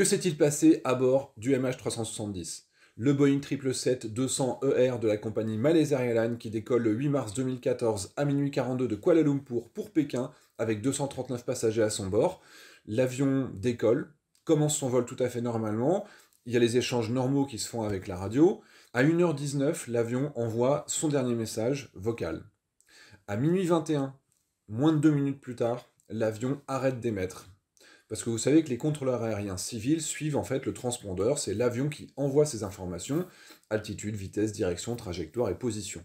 Que s'est-il passé à bord du MH370 Le Boeing 777-200ER e de la compagnie Malaysia Airlines qui décolle le 8 mars 2014 à minuit 42 de Kuala Lumpur pour Pékin avec 239 passagers à son bord. L'avion décolle, commence son vol tout à fait normalement, il y a les échanges normaux qui se font avec la radio. À 1h19, l'avion envoie son dernier message vocal. À minuit 21, moins de deux minutes plus tard, l'avion arrête d'émettre. Parce que vous savez que les contrôleurs aériens civils suivent en fait le transpondeur, c'est l'avion qui envoie ces informations, altitude, vitesse, direction, trajectoire et position.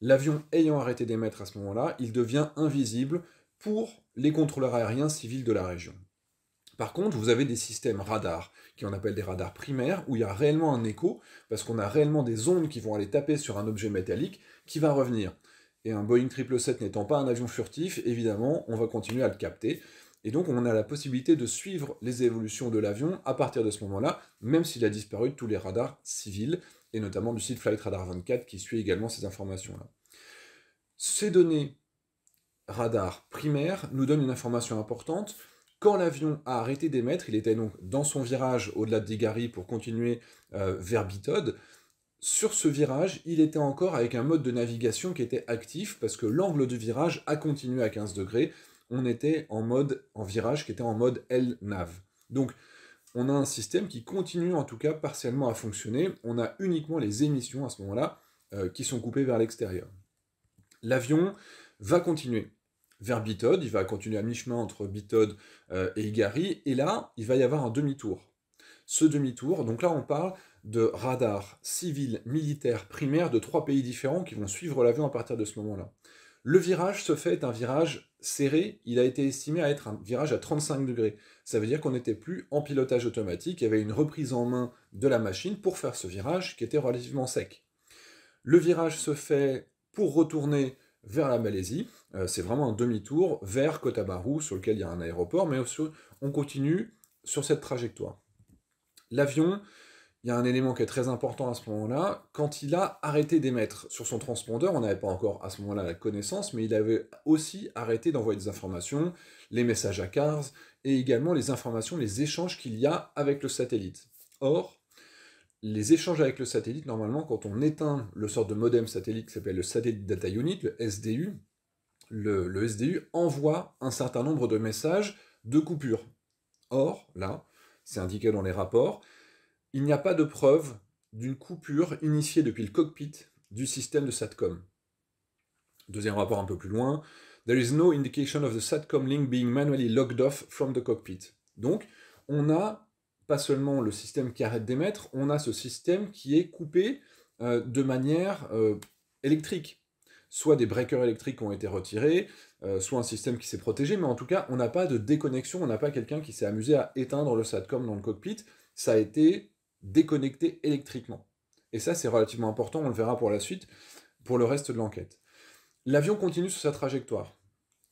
L'avion ayant arrêté d'émettre à ce moment-là, il devient invisible pour les contrôleurs aériens civils de la région. Par contre, vous avez des systèmes radars, qui on appelle des radars primaires, où il y a réellement un écho, parce qu'on a réellement des ondes qui vont aller taper sur un objet métallique qui va revenir. Et un Boeing 777 n'étant pas un avion furtif, évidemment, on va continuer à le capter. Et donc, on a la possibilité de suivre les évolutions de l'avion à partir de ce moment-là, même s'il a disparu de tous les radars civils, et notamment du site Flight Radar 24 qui suit également ces informations-là. Ces données radars primaires nous donnent une information importante. Quand l'avion a arrêté d'émettre, il était donc dans son virage au-delà de Digari pour continuer euh, vers Bitode. Sur ce virage, il était encore avec un mode de navigation qui était actif parce que l'angle du virage a continué à 15 degrés on était en mode, en virage, qui était en mode L nav. Donc, on a un système qui continue en tout cas partiellement à fonctionner. On a uniquement les émissions à ce moment-là euh, qui sont coupées vers l'extérieur. L'avion va continuer vers Bitod, il va continuer à mi-chemin entre Bitod euh, et Igari, et là, il va y avoir un demi-tour. Ce demi-tour, donc là, on parle de radars civils, militaires, primaires de trois pays différents qui vont suivre l'avion à partir de ce moment-là. Le virage, se fait, un virage serré. Il a été estimé à être un virage à 35 degrés. Ça veut dire qu'on n'était plus en pilotage automatique. Il y avait une reprise en main de la machine pour faire ce virage qui était relativement sec. Le virage se fait pour retourner vers la Malaisie. Euh, c'est vraiment un demi-tour vers Kota sur lequel il y a un aéroport, mais on continue sur cette trajectoire. L'avion il y a un élément qui est très important à ce moment-là. Quand il a arrêté d'émettre sur son transpondeur, on n'avait pas encore à ce moment-là la connaissance, mais il avait aussi arrêté d'envoyer des informations, les messages à CARS, et également les informations, les échanges qu'il y a avec le satellite. Or, les échanges avec le satellite, normalement, quand on éteint le sort de modem satellite qui s'appelle le Satellite Data Unit, le SDU, le, le SDU envoie un certain nombre de messages de coupure. Or, là, c'est indiqué dans les rapports, il n'y a pas de preuve d'une coupure initiée depuis le cockpit du système de SATCOM. Deuxième rapport un peu plus loin, There is no indication of the SATCOM link being manually logged off from the cockpit. Donc, on a pas seulement le système qui arrête d'émettre, on a ce système qui est coupé euh, de manière euh, électrique. Soit des breakers électriques ont été retirés, euh, soit un système qui s'est protégé, mais en tout cas, on n'a pas de déconnexion, on n'a pas quelqu'un qui s'est amusé à éteindre le SATCOM dans le cockpit. Ça a été déconnecté électriquement. Et ça, c'est relativement important, on le verra pour la suite, pour le reste de l'enquête. L'avion continue sur sa trajectoire.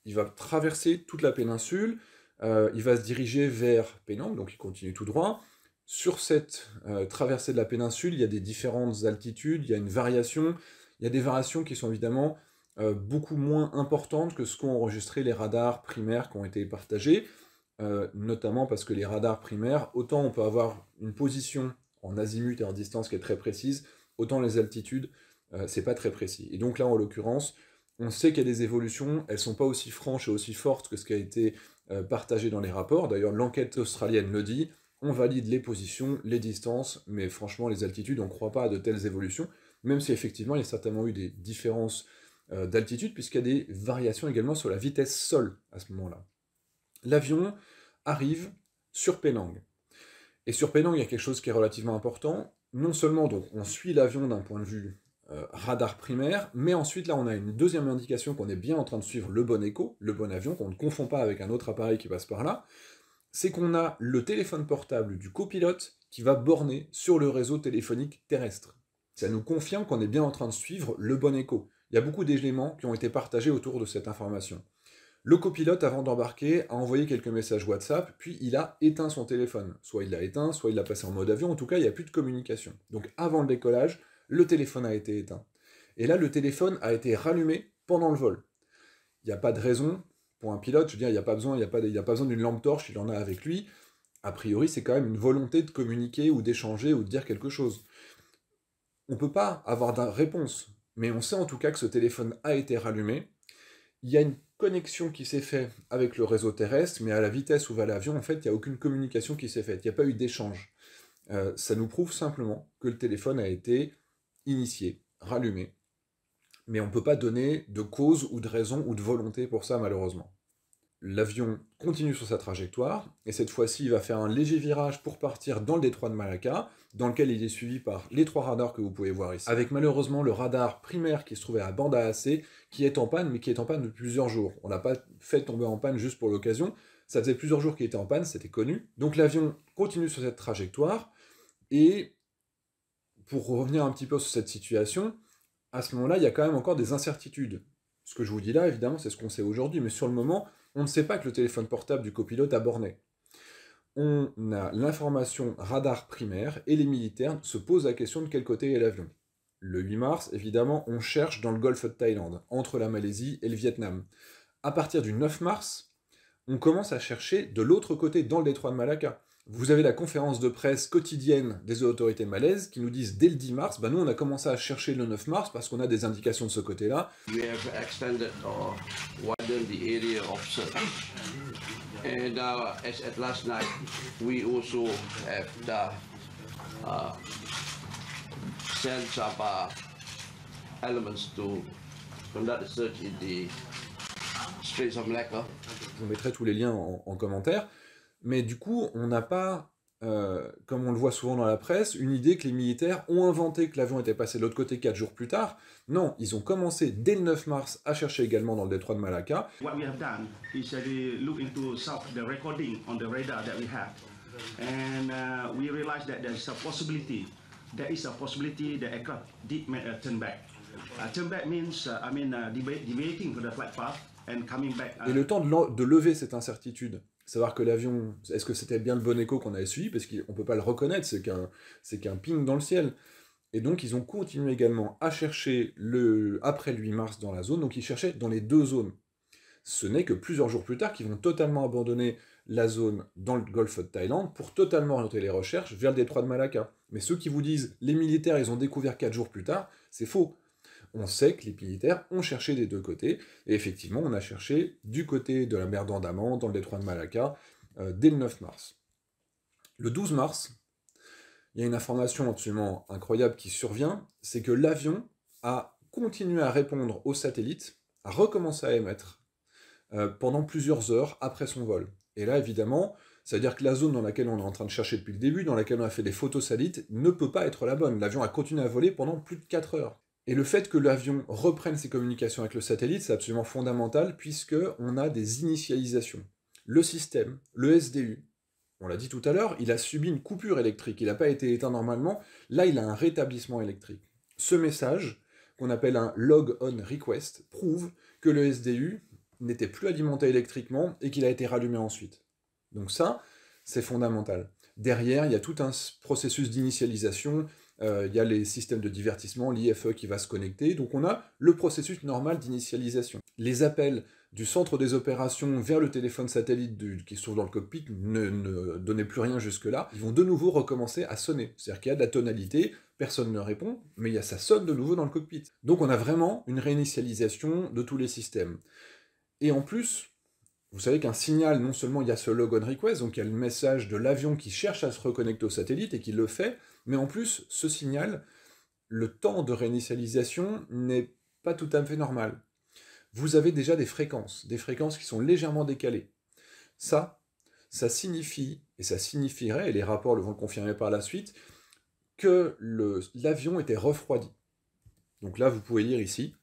Il va traverser toute la péninsule, euh, il va se diriger vers Penang, donc il continue tout droit. Sur cette euh, traversée de la péninsule, il y a des différentes altitudes, il y a une variation, il y a des variations qui sont évidemment euh, beaucoup moins importantes que ce qu'ont enregistré les radars primaires qui ont été partagés, notamment parce que les radars primaires, autant on peut avoir une position en azimut et en distance qui est très précise, autant les altitudes, euh, c'est pas très précis. Et donc là, en l'occurrence, on sait qu'il y a des évolutions, elles sont pas aussi franches et aussi fortes que ce qui a été euh, partagé dans les rapports. D'ailleurs, l'enquête australienne le dit, on valide les positions, les distances, mais franchement, les altitudes, on ne croit pas à de telles évolutions, même si effectivement, il y a certainement eu des différences euh, d'altitude, puisqu'il y a des variations également sur la vitesse sol à ce moment-là. L'avion arrive sur Penang. Et sur Penang, il y a quelque chose qui est relativement important. Non seulement donc on suit l'avion d'un point de vue euh, radar primaire, mais ensuite là on a une deuxième indication qu'on est bien en train de suivre le bon écho, le bon avion, qu'on ne confond pas avec un autre appareil qui passe par là, c'est qu'on a le téléphone portable du copilote qui va borner sur le réseau téléphonique terrestre. Ça nous confirme qu'on est bien en train de suivre le bon écho. Il y a beaucoup d'éléments qui ont été partagés autour de cette information. Le copilote, avant d'embarquer, a envoyé quelques messages WhatsApp, puis il a éteint son téléphone. Soit il l'a éteint, soit il l'a passé en mode avion, en tout cas, il n'y a plus de communication. Donc avant le décollage, le téléphone a été éteint. Et là, le téléphone a été rallumé pendant le vol. Il n'y a pas de raison pour un pilote, je veux dire, il n'y a pas besoin, besoin d'une lampe torche, il en a avec lui. A priori, c'est quand même une volonté de communiquer ou d'échanger ou de dire quelque chose. On ne peut pas avoir de réponse, mais on sait en tout cas que ce téléphone a été rallumé. Il y a une connexion qui s'est faite avec le réseau terrestre, mais à la vitesse où va l'avion, en fait, il n'y a aucune communication qui s'est faite, il n'y a pas eu d'échange. Euh, ça nous prouve simplement que le téléphone a été initié, rallumé. Mais on ne peut pas donner de cause ou de raison ou de volonté pour ça, malheureusement l'avion continue sur sa trajectoire, et cette fois-ci, il va faire un léger virage pour partir dans le détroit de Malacca, dans lequel il est suivi par les trois radars que vous pouvez voir ici, avec malheureusement le radar primaire qui se trouvait à Banda AAC, qui est en panne, mais qui est en panne depuis plusieurs jours. On l'a pas fait tomber en panne juste pour l'occasion, ça faisait plusieurs jours qu'il était en panne, c'était connu. Donc l'avion continue sur cette trajectoire, et pour revenir un petit peu sur cette situation, à ce moment-là, il y a quand même encore des incertitudes. Ce que je vous dis là, évidemment, c'est ce qu'on sait aujourd'hui, mais sur le moment, on ne sait pas que le téléphone portable du copilote a borné. On a l'information radar primaire et les militaires se posent la question de quel côté est l'avion. Le 8 mars, évidemment, on cherche dans le golfe de Thaïlande, entre la Malaisie et le Vietnam. À partir du 9 mars, on commence à chercher de l'autre côté, dans le détroit de Malacca vous avez la conférence de presse quotidienne des autorités malaises qui nous disent dès le 10 mars, bah, nous on a commencé à chercher le 9 mars parce qu'on a des indications de ce côté-là. And as at last night, we also uh, uh, uh, elements to conduct the search in the of Je vous mettrai tous les liens en commentaire. Mais du coup, on n'a pas, euh, comme on le voit souvent dans la presse, une idée que les militaires ont inventé que l'avion était passé de l'autre côté quatre jours plus tard. Non, ils ont commencé dès le 9 mars à chercher également dans le détroit de Malacca. Et le temps de lever cette incertitude savoir que l'avion, est-ce que c'était bien le bon écho qu'on avait suivi Parce qu'on ne peut pas le reconnaître, c'est qu'un, ping dans le ciel. Et donc, ils ont continué également à chercher le, après le 8 mars dans la zone, donc ils cherchaient dans les deux zones. Ce n'est que plusieurs jours plus tard qu'ils vont totalement abandonner la zone dans le golfe de Thaïlande pour totalement orienter les recherches vers le détroit de Malacca. Mais ceux qui vous disent les militaires, ils ont découvert quatre jours plus tard, c'est faux on sait que les militaires ont cherché des deux côtés, et effectivement, on a cherché du côté de la mer d'Andaman, dans le détroit de Malacca, euh, dès le 9 mars. Le 12 mars, il y a une information absolument incroyable qui survient, c'est que l'avion a continué à répondre aux satellites, a recommencé à émettre euh, pendant plusieurs heures après son vol. Et là, évidemment, c'est-à-dire que la zone dans laquelle on est en train de chercher depuis le début, dans laquelle on a fait des photos satellites, ne peut pas être la bonne. L'avion a continué à voler pendant plus de 4 heures. Et le fait que l'avion reprenne ses communications avec le satellite, c'est absolument fondamental puisque on a des initialisations. Le système, le SDU, on l'a dit tout à l'heure, il a subi une coupure électrique, il n'a pas été éteint normalement, là il a un rétablissement électrique. Ce message, qu'on appelle un log on request, prouve que le SDU n'était plus alimenté électriquement et qu'il a été rallumé ensuite. Donc ça, c'est fondamental. Derrière, il y a tout un processus d'initialisation, euh, il y a les systèmes de divertissement, l'IFE qui va se connecter. Donc on a le processus normal d'initialisation. Les appels du centre des opérations vers le téléphone satellite du, qui se trouve dans le cockpit ne, donnaient plus rien jusque-là, ils vont de nouveau recommencer à sonner. C'est-à-dire qu'il y a de la tonalité, personne ne répond, mais il y a, ça sonne de nouveau dans le cockpit. Donc on a vraiment une réinitialisation de tous les systèmes. Et en plus, vous savez qu'un signal, non seulement il y a ce logon request, donc il y a le message de l'avion qui cherche à se reconnecter au satellite et qui le fait, mais en plus, ce signal, le temps de réinitialisation n'est pas tout à fait normal. Vous avez déjà des fréquences, des fréquences qui sont légèrement décalées. Ça, ça signifie, et ça signifierait, et les rapports le vont confirmer par la suite, que l'avion était refroidi. Donc là, vous pouvez lire ici,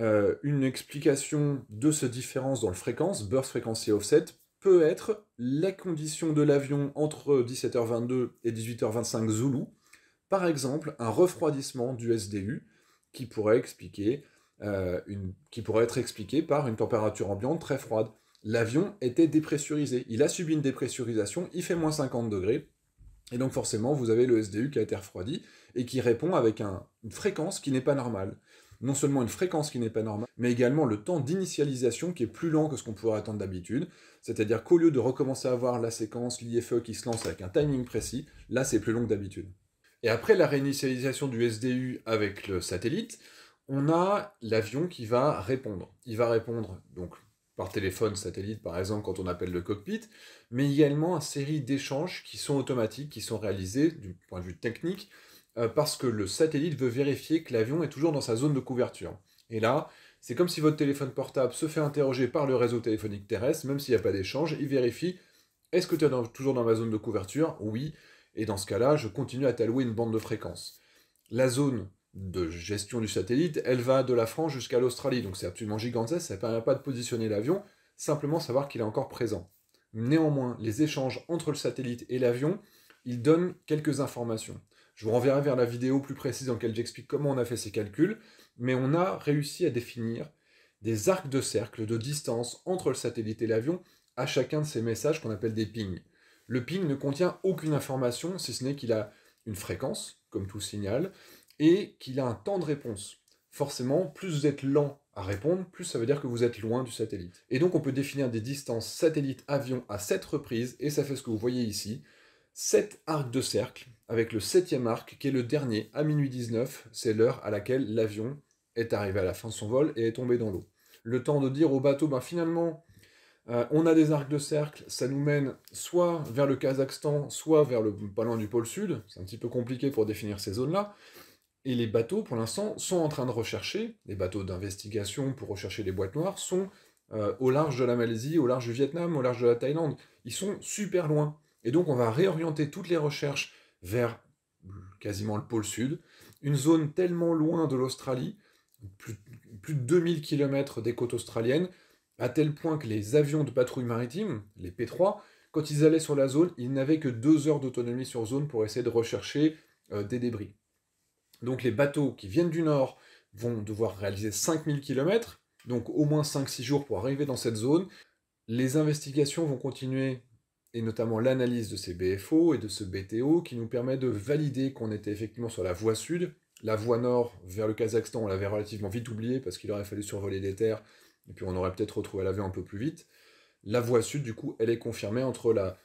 euh, une explication de cette différence dans le fréquence, burst Frequency offset, peut être la condition de l'avion entre 17h22 et 18h25 Zulu, par exemple un refroidissement du SDU euh, qui pourrait, être expliqué par une température ambiante très froide. L'avion était dépressurisé, il a subi une dépressurisation, il fait moins 50 degrés, et donc forcément vous avez le SDU qui a été refroidi et qui répond avec une fréquence qui n'est pas normale non seulement une fréquence qui n'est pas normale, mais également le temps d'initialisation qui est plus lent que ce qu'on pourrait attendre d'habitude. C'est-à-dire qu'au lieu de recommencer à avoir la séquence, l'IFE qui se lance avec un timing précis, là c'est plus long que d'habitude. Et après la réinitialisation du SDU avec le satellite, on a l'avion qui va répondre. Il va répondre donc par téléphone satellite, par exemple, quand on appelle le cockpit, mais également une série d'échanges qui sont automatiques, qui sont réalisés du point de vue technique euh, parce que le satellite veut vérifier que l'avion est toujours dans sa zone de couverture. Et là, c'est comme si votre téléphone portable se fait interroger par le réseau téléphonique terrestre, même s'il n'y a pas d'échange, il vérifie est-ce que tu es toujours dans ma zone de couverture Oui. Et dans ce cas-là, je continue à t'allouer une bande de fréquence. La zone de gestion du satellite, elle va de la France jusqu'à l'Australie, donc c'est absolument gigantesque, ça ne permet pas de positionner l'avion, simplement savoir qu'il est encore présent. Néanmoins, les échanges entre le satellite et l'avion, ils donnent quelques informations. Je vous renverrai vers la vidéo plus précise dans laquelle j'explique comment on a fait ces calculs, mais on a réussi à définir des arcs de cercle de distance entre le satellite et l'avion à chacun de ces messages qu'on appelle des pings. Le ping ne contient aucune information, si ce n'est qu'il a une fréquence, comme tout signal, et qu'il a un temps de réponse. Forcément, plus vous êtes lent à répondre, plus ça veut dire que vous êtes loin du satellite. Et donc on peut définir des distances satellite-avion à 7 reprises, et ça fait ce que vous voyez ici, 7 arcs de cercle avec le septième arc, qui est le dernier, à minuit 19, c'est l'heure à laquelle l'avion est arrivé à la fin de son vol et est tombé dans l'eau. Le temps de dire au bateau, ben finalement, euh, on a des arcs de cercle, ça nous mène soit vers le Kazakhstan, soit vers le pas loin du pôle sud, c'est un petit peu compliqué pour définir ces zones-là, et les bateaux, pour l'instant, sont en train de rechercher, les bateaux d'investigation pour rechercher les boîtes noires, sont euh, au large de la Malaisie, au large du Vietnam, au large de la Thaïlande, ils sont super loin. Et donc on va réorienter toutes les recherches vers quasiment le pôle sud, une zone tellement loin de l'Australie, plus, de 2000 km des côtes australiennes, à tel point que les avions de patrouille maritime, les P3, quand ils allaient sur la zone, ils n'avaient que deux heures d'autonomie sur zone pour essayer de rechercher euh, des débris. Donc les bateaux qui viennent du nord vont devoir réaliser 5000 km, donc au moins 5-6 jours pour arriver dans cette zone. Les investigations vont continuer et notamment l'analyse de ces BFO et de ce BTO qui nous permet de valider qu'on était effectivement sur la voie sud. La voie nord vers le Kazakhstan, on l'avait relativement vite oublié, parce qu'il aurait fallu survoler des terres et puis on aurait peut-être retrouvé l'avion un peu plus vite. La voie sud, du coup, elle est confirmée entre la,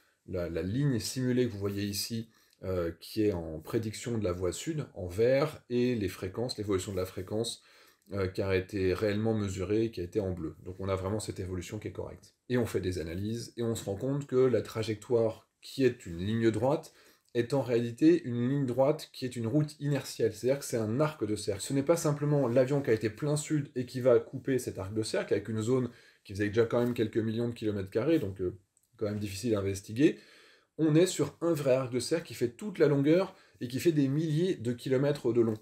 ligne simulée que vous voyez ici, euh, qui est en prédiction de la voie sud en vert, et les fréquences, l'évolution de la fréquence euh, qui a été réellement mesurée, qui a été en bleu. Donc on a vraiment cette évolution qui est correcte et on fait des analyses, et on se rend compte que la trajectoire qui est une ligne droite est en réalité une ligne droite qui est une route inertielle, c'est-à-dire que c'est un arc de cercle. Ce n'est pas simplement l'avion qui a été plein sud et qui va couper cet arc de cercle avec une zone qui faisait déjà quand même quelques millions de kilomètres carrés, donc euh, quand même difficile à investiguer. On est sur un vrai arc de cercle qui fait toute la longueur et qui fait des milliers de kilomètres de long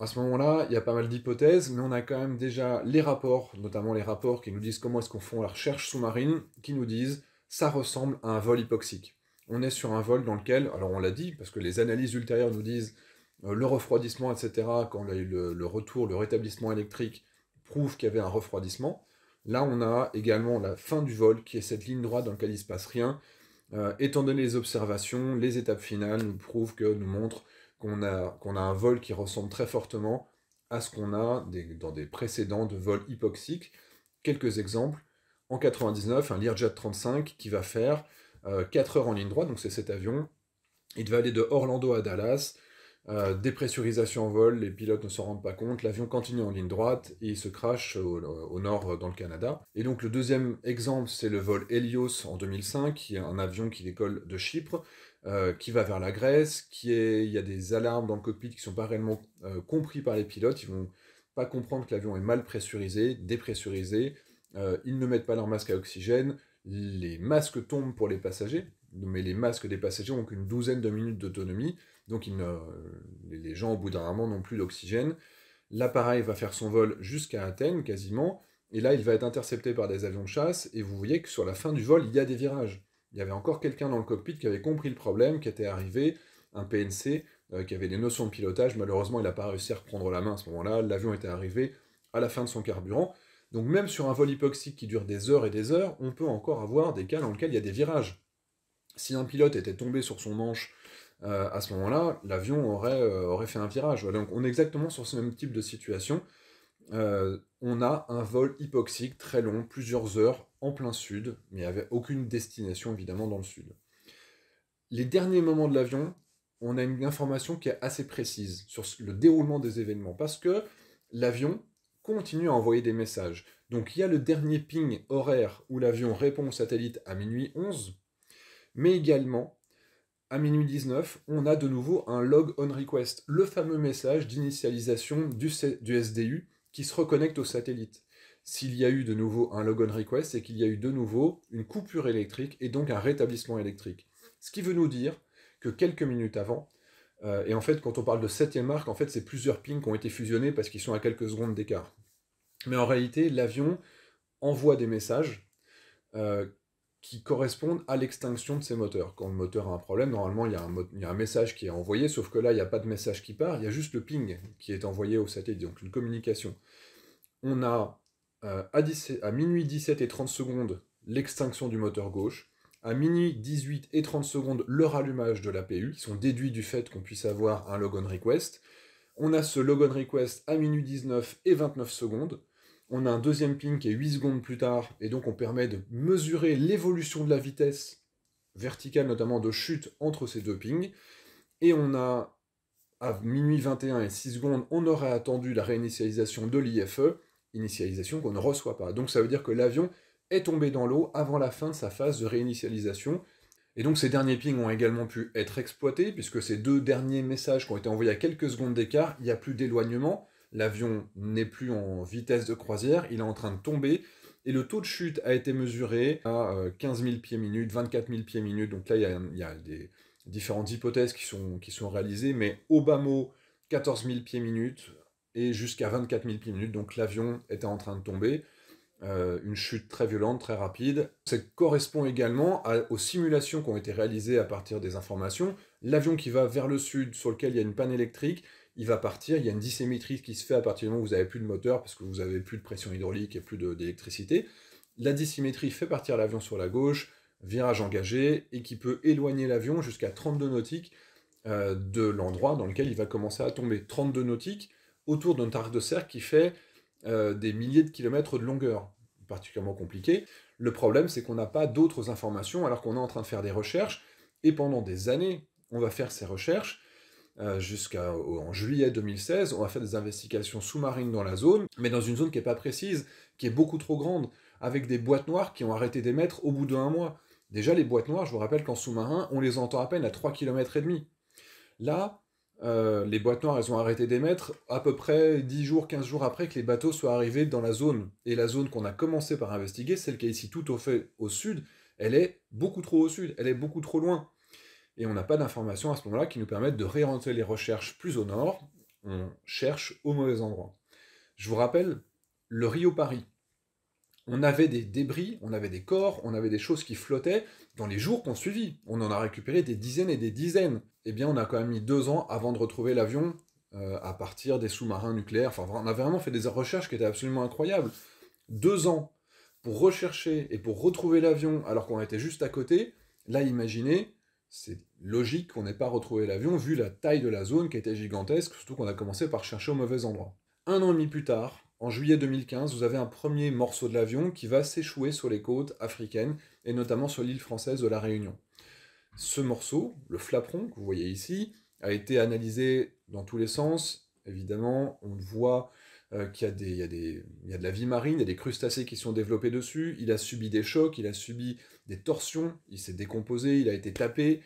à ce moment-là, il y a pas mal d'hypothèses, mais on a quand même déjà les rapports, notamment les rapports qui nous disent comment est-ce qu'on font la recherche sous-marine, qui nous disent ça ressemble à un vol hypoxique. On est sur un vol dans lequel, alors on l'a dit, parce que les analyses ultérieures nous disent euh, le refroidissement, etc., quand le, eu le retour, le rétablissement électrique prouve qu'il y avait un refroidissement. Là, on a également la fin du vol, qui est cette ligne droite dans laquelle il ne se passe rien. Euh, étant donné les observations, les étapes finales nous prouvent que, nous montrent qu'on a, un vol qui ressemble très fortement à ce qu'on a dans des précédents de vols hypoxiques. Quelques exemples. En 99, un Learjet 35 qui va faire 4 euh, heures en ligne droite, donc c'est cet avion. Il va aller de Orlando à Dallas. Euh, dépressurisation en vol, les pilotes ne se rendent pas compte, l'avion continue en ligne droite et il se crache au, au nord euh, dans le Canada. Et donc le deuxième exemple, c'est le vol Helios en 2005, qui est un avion qui décolle de Chypre, euh, qui va vers la Grèce, qui est, il y a des alarmes dans le cockpit qui ne sont pas réellement euh, compris par les pilotes, ils vont pas comprendre que l'avion est mal pressurisé, dépressurisé, euh, ils ne mettent pas leur masque à oxygène, les masques tombent pour les passagers, mais les masques des passagers ont qu'une douzaine de minutes d'autonomie, donc ils les gens au bout d'un moment n'ont plus d'oxygène. L'appareil va faire son vol jusqu'à Athènes quasiment, et là il va être intercepté par des avions de chasse, et vous voyez que sur la fin du vol, il y a des virages il y avait encore quelqu'un dans le cockpit qui avait compris le problème, qui était arrivé, un PNC euh, qui avait des notions de pilotage. Malheureusement, il n'a pas réussi à reprendre la main à ce moment-là. L'avion était arrivé à la fin de son carburant. Donc même sur un vol hypoxique qui dure des heures et des heures, on peut encore avoir des cas dans lesquels il y a des virages. Si un pilote était tombé sur son manche euh, à ce moment-là, l'avion aurait, euh, fait un virage. Donc on est exactement sur ce même type de situation. on a un vol hypoxique très long, plusieurs heures, en plein sud, mais avait aucune destination évidemment dans le sud. Les derniers moments de l'avion, on a une information qui est assez précise sur le déroulement des événements, parce que l'avion continue à envoyer des messages. Donc il y a le dernier ping horaire où l'avion répond au satellite à minuit 11, mais également à minuit 19, on a de nouveau un log on request, le fameux message d'initialisation du SDU qui se reconnecte au satellite s'il y a eu de nouveau un logon request, et qu'il y a eu de nouveau une coupure électrique et donc un rétablissement électrique. Ce qui veut nous dire que quelques minutes avant, euh, et en fait quand on parle de septième marque, en fait c'est plusieurs pings qui ont été fusionnés parce qu'ils sont à quelques secondes d'écart. Mais en réalité, l'avion envoie des messages euh, qui correspondent à l'extinction de ses moteurs. Quand le moteur a un problème, normalement il y, a un, il y a un message qui est envoyé, sauf que là il n'y a pas de message qui part, il y a juste le ping qui est envoyé au satellite, donc une communication. On a à, à, minuit 17 et 30 secondes, l'extinction du moteur gauche. À minuit 18 et 30 secondes, le rallumage de l'APU, qui sont déduits du fait qu'on puisse avoir un logon request. On a ce logon request à minuit 19 et 29 secondes. On a un deuxième ping qui est 8 secondes plus tard, et donc on permet de mesurer l'évolution de la vitesse verticale, notamment de chute entre ces deux pings. Et on a à minuit 21 et 6 secondes, on aurait attendu la réinitialisation de l'IFE, initialisation qu'on ne reçoit pas. Donc ça veut dire que l'avion est tombé dans l'eau avant la fin de sa phase de réinitialisation. Et donc ces derniers pings ont également pu être exploités, puisque ces deux derniers messages qui ont été envoyés à quelques secondes d'écart, il n'y a plus d'éloignement, l'avion n'est plus en vitesse de croisière, il est en train de tomber, et le taux de chute a été mesuré à 15 euh, 000 pieds minutes, 24 000 pieds minutes, donc là il y a, des différentes hypothèses qui sont, qui sont réalisées, mais au bas mot, 14 000 pieds minutes, et jusqu'à 24 000 pieds minutes. Donc l'avion était en train de tomber. Euh, une chute très violente, très rapide. Ça correspond également aux simulations qui ont été réalisées à partir des informations. L'avion qui va vers le sud, sur lequel il y a une panne électrique, il va partir. Il y a une dissymétrie qui se fait à partir du moment où vous n'avez plus de moteur, parce que vous n'avez plus de pression hydraulique et plus d'électricité. La dissymétrie fait partir l'avion sur la gauche, virage engagé, et qui peut éloigner l'avion jusqu'à 32 nautiques euh, de l'endroit dans lequel il va commencer à tomber. 32 nautiques, autour d'un arc de cercle qui fait euh, des milliers de kilomètres de longueur, particulièrement compliqué. Le problème, c'est qu'on n'a pas d'autres informations alors qu'on est en train de faire des recherches, et pendant des années, on va faire ces recherches. Euh, jusqu'en juillet 2016, on va faire des investigations sous-marines dans la zone, mais dans une zone qui n'est pas précise, qui est beaucoup trop grande, avec des boîtes noires qui ont arrêté d'émettre au bout d'un mois. Déjà, les boîtes noires, je vous rappelle qu'en sous-marin, on les entend à peine à 3 km et demi. Là, euh, les boîtes noires, elles ont arrêté d'émettre à peu près 10 jours, 15 jours après que les bateaux soient arrivés dans la zone. Et la zone qu'on a commencé par investiguer, celle qui est ici tout au fait au sud, elle est beaucoup trop au sud, elle est beaucoup trop loin. Et on n'a pas d'informations à ce moment-là qui nous permettent de réorienter les recherches plus au nord. On cherche au mauvais endroit. Je vous rappelle, le Rio Paris, on avait des débris, on avait des corps, on avait des choses qui flottaient dans les jours qu'on suivit. On en a récupéré des dizaines et des dizaines. Eh bien, on a quand même mis deux ans avant de retrouver l'avion euh, à partir des sous-marins nucléaires. Enfin, on a vraiment fait des recherches qui étaient absolument incroyables. Deux ans pour rechercher et pour retrouver l'avion alors qu'on était juste à côté. Là, imaginez, c'est logique qu'on n'ait pas retrouvé l'avion vu la taille de la zone qui était gigantesque, surtout qu'on a commencé par chercher au mauvais endroit. Un an et demi plus tard, en juillet 2015, vous avez un premier morceau de l'avion qui va s'échouer sur les côtes africaines et notamment sur l'île française de la Réunion. Ce morceau, le flaperon que vous voyez ici, a été analysé dans tous les sens. Évidemment, on voit euh, qu'il y, y, a de la vie marine, il y a des crustacés qui sont développés dessus. Il a subi des chocs, il a subi des torsions, il s'est décomposé, il a été tapé.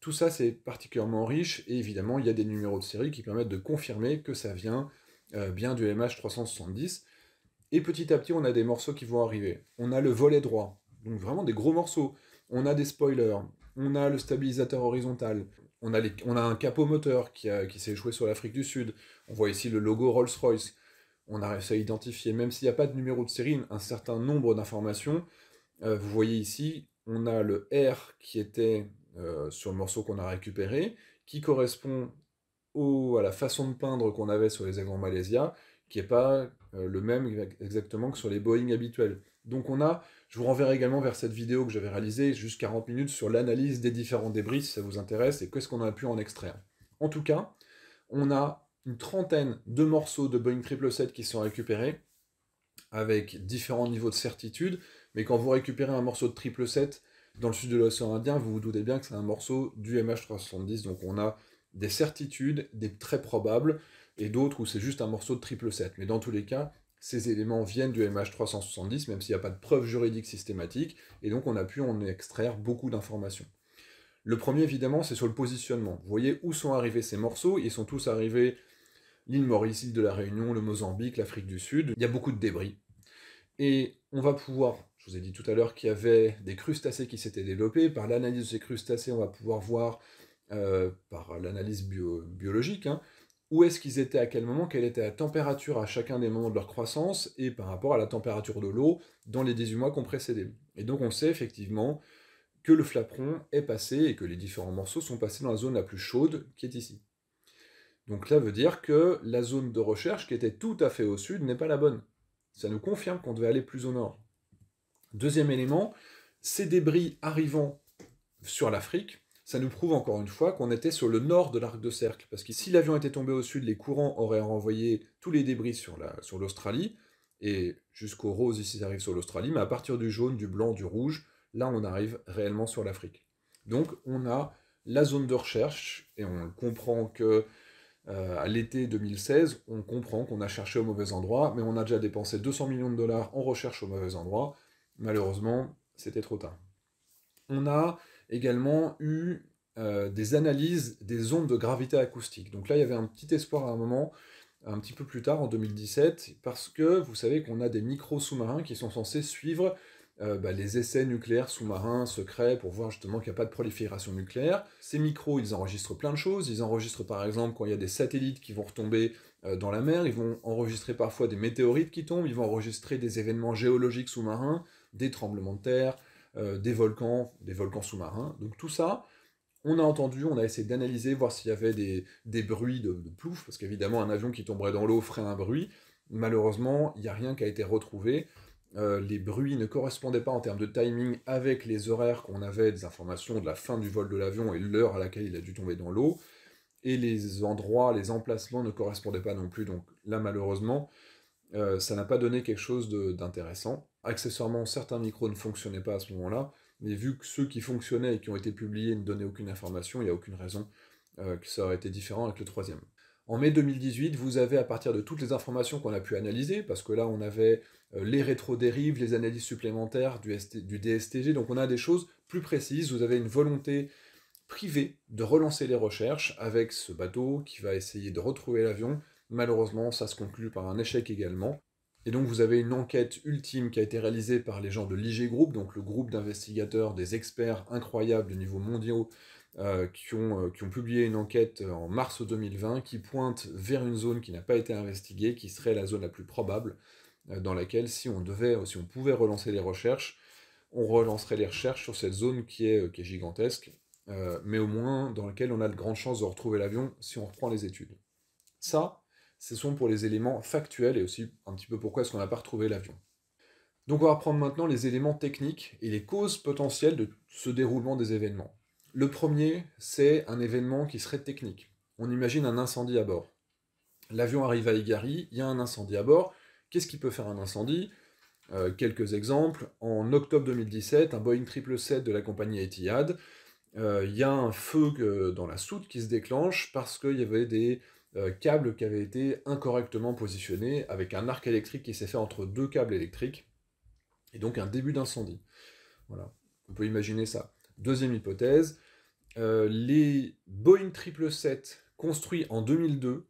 Tout ça, c'est particulièrement riche et évidemment, il y a des numéros de série qui permettent de confirmer que ça vient euh, bien du MH370. Et petit à petit, on a des morceaux qui vont arriver. On a le volet droit, donc vraiment des gros morceaux. On a des spoilers, on a le stabilisateur horizontal, on a, on a un capot moteur qui, qui s'est échoué sur l'Afrique du Sud. On voit ici le logo Rolls-Royce. On a réussi à identifier, même s'il n'y a pas de numéro de série, un certain nombre d'informations. Euh, vous voyez ici, on a le R qui était euh, sur le morceau qu'on a récupéré, qui correspond à la façon de peindre qu'on avait sur les avions malaisiens qui n'est pas euh, le même exactement que sur les Boeing habituels. Donc on a, je vous renverrai également vers cette vidéo que j'avais réalisée, juste 40 minutes, sur l'analyse des différents débris, si ça vous intéresse, et qu'est-ce qu'on a pu en extraire. En tout cas, on a une trentaine de morceaux de Boeing 777 qui sont récupérés, avec différents niveaux de certitude, mais quand vous récupérez un morceau de 777 dans le sud de l'océan Indien, vous vous doutez bien que c'est un morceau du MH370, donc on a des certitudes, des très probables, et d'autres où c'est juste un morceau de triple 7. Mais dans tous les cas, ces éléments viennent du MH370, même s'il n'y a pas de preuve juridique systématique, et donc on a pu en extraire beaucoup d'informations. Le premier, évidemment, c'est sur le positionnement. Vous voyez où sont arrivés ces morceaux, ils sont tous arrivés l'île Maurice, l'île de la Réunion, le Mozambique, l'Afrique du Sud, il y a beaucoup de débris. Et on va pouvoir, je vous ai dit tout à l'heure qu'il y avait des crustacés qui s'étaient développés, par l'analyse de ces crustacés, on va pouvoir voir euh, par l'analyse biologique, hein, où est-ce qu'ils étaient à quel moment, quelle était la température à chacun des moments de leur croissance et par rapport à la température de l'eau dans les 18 mois qui ont précédé. Et donc on sait effectivement que le flaperon est passé et que les différents morceaux sont passés dans la zone la plus chaude qui est ici. Donc là veut dire que la zone de recherche qui était tout à fait au sud n'est pas la bonne. Ça nous confirme qu'on devait aller plus au nord. Deuxième élément, ces débris arrivant sur l'Afrique ça nous prouve encore une fois qu'on était sur le nord de l'arc de cercle, parce que si l'avion était tombé au sud, les courants auraient renvoyé tous les débris sur l'Australie, la, sur et jusqu'au rose ici ça arrive sur l'Australie, mais à partir du jaune, du blanc, du rouge, là on arrive réellement sur l'Afrique. Donc on a la zone de recherche, et on comprend que euh, à l'été 2016, on comprend qu'on a cherché au mauvais endroit, mais on a déjà dépensé 200 millions de dollars en recherche au mauvais endroit. Malheureusement, c'était trop tard. On a également eu euh, des analyses des ondes de gravité acoustique. Donc là, il y avait un petit espoir à un moment, un petit peu plus tard, en 2017, parce que vous savez qu'on a des micros sous marins qui sont censés suivre euh, bah, les essais nucléaires sous-marins secrets pour voir justement qu'il n'y a pas de prolifération nucléaire. Ces micros, ils enregistrent plein de choses. Ils enregistrent par exemple quand il y a des satellites qui vont retomber euh, dans la mer, ils vont enregistrer parfois des météorites qui tombent, ils vont enregistrer des événements géologiques sous-marins, des tremblements de terre, euh, des volcans, des volcans sous-marins. Donc tout ça, on a entendu, on a essayé d'analyser, voir s'il y avait des, bruits de, plouf, parce qu'évidemment un avion qui tomberait dans l'eau ferait un bruit. Malheureusement, il n'y a rien qui a été retrouvé. Euh, les bruits ne correspondaient pas en termes de timing avec les horaires qu'on avait des informations de la fin du vol de l'avion et l'heure à laquelle il a dû tomber dans l'eau. Et les endroits, les emplacements ne correspondaient pas non plus. Donc là, malheureusement, euh, ça n'a pas donné quelque chose d'intéressant. Accessoirement, certains micros ne fonctionnaient pas à ce moment-là, mais vu que ceux qui fonctionnaient et qui ont été publiés ne donnaient aucune information, il n'y a aucune raison euh, que ça aurait été différent avec le troisième. En mai 2018, vous avez à partir de toutes les informations qu'on a pu analyser, parce que là on avait euh, les rétro-dérives, les analyses supplémentaires du, du, DSTG, donc on a des choses plus précises, vous avez une volonté privée de relancer les recherches avec ce bateau qui va essayer de retrouver l'avion. Malheureusement, ça se conclut par un échec également. Et donc vous avez une enquête ultime qui a été réalisée par les gens de l'IG Group, donc le groupe d'investigateurs, des experts incroyables de niveau mondial, euh, euh, qui, ont, publié une enquête euh, en mars 2020 qui pointe vers une zone qui n'a pas été investiguée, qui serait la zone la plus probable, dans laquelle si on devait, si on pouvait relancer les recherches, on relancerait les recherches sur cette zone qui est, qui est gigantesque, mais au moins dans laquelle on a de grandes chances de retrouver l'avion si on reprend les études. Ça, ce sont pour les éléments factuels et aussi un petit peu pourquoi est-ce qu'on n'a pas retrouvé l'avion. Donc on va reprendre maintenant les éléments techniques et les causes potentielles de ce déroulement des événements. Le premier, c'est un événement qui serait technique. On imagine un incendie à bord. L'avion arrive à Igari, il y a un incendie à bord. Qu'est-ce qui peut faire un incendie euh, Quelques exemples. En octobre 2017, un Boeing 777 de la compagnie Etihad, euh, il y a un feu euh, dans la soute qui se déclenche parce qu'il y avait des euh, câble qui avait été incorrectement positionné avec un arc électrique qui s'est fait entre deux câbles électriques et donc un début d'incendie. Voilà, on peut imaginer ça. Deuxième hypothèse, euh, les Boeing 777 construits en 2002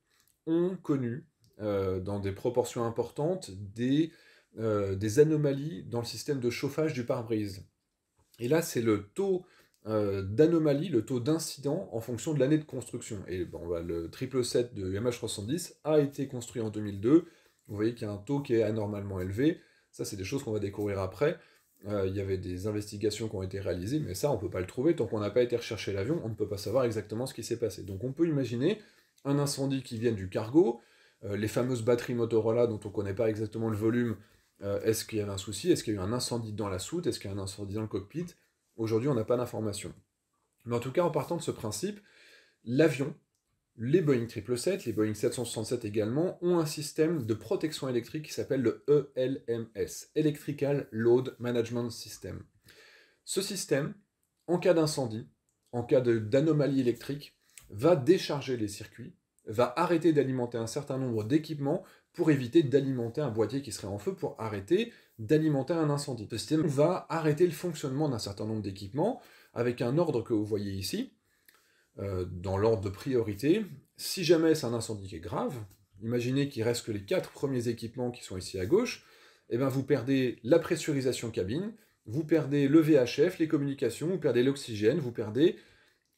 ont connu, euh, dans des proportions importantes, des, des anomalies dans le système de chauffage du pare-brise. Et là, c'est le taux d'anomalies, euh, d'anomalie, le taux d'incident en fonction de l'année de construction. Et bon, bah, le 777 de MH310 a été construit en 2002. Vous voyez qu'il y a un taux qui est anormalement élevé. Ça, c'est des choses qu'on va découvrir après. Euh, il y avait des investigations qui ont été réalisées, mais ça, on ne peut pas le trouver. Tant qu'on n'a pas été rechercher l'avion, on ne peut pas savoir exactement ce qui s'est passé. Donc on peut imaginer un incendie qui vient du cargo, euh, les fameuses batteries Motorola dont on ne connaît pas exactement le volume. est-ce qu'il y avait un souci Est-ce qu'il y a eu un incendie dans la soute Est-ce qu'il y a un incendie dans le cockpit Aujourd'hui, on n'a pas d'informations. Mais en tout cas, en partant de ce principe, l'avion, les Boeing 777, les Boeing 767 également, ont un système de protection électrique qui s'appelle le ELMS, Electrical Load Management System. Ce système, en cas d'incendie, en cas d'anomalie électrique, va décharger les circuits, va arrêter d'alimenter un certain nombre d'équipements pour éviter d'alimenter un boîtier qui serait en feu, pour arrêter d'alimenter un incendie. Ce système va arrêter le fonctionnement d'un certain nombre d'équipements avec un ordre que vous voyez ici, euh, dans l'ordre de priorité. Si jamais c'est un incendie qui est grave, imaginez qu'il reste que les quatre premiers équipements qui sont ici à gauche, Eh bien vous perdez la pressurisation cabine, vous perdez le VHF, les communications, vous perdez l'oxygène, vous perdez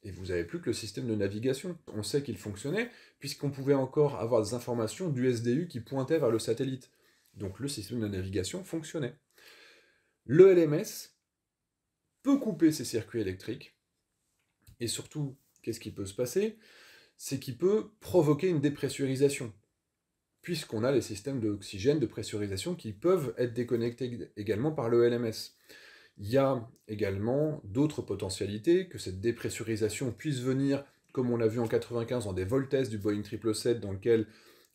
et vous n'avez plus que le système de navigation. On sait qu'il fonctionnait, puisqu'on pouvait encore avoir des informations du SDU qui pointaient vers le satellite. Donc le système de navigation fonctionnait. Le LMS peut couper ses circuits électriques, et surtout, qu'est-ce qui peut se passer C'est qu'il peut provoquer une dépressurisation, puisqu'on a les systèmes d'oxygène, de pressurisation qui peuvent être déconnectés également par le LMS. Il y a également d'autres potentialités, que cette dépressurisation puisse venir, comme on l'a vu en 1995, dans des voltesses du Boeing 777, dans lequel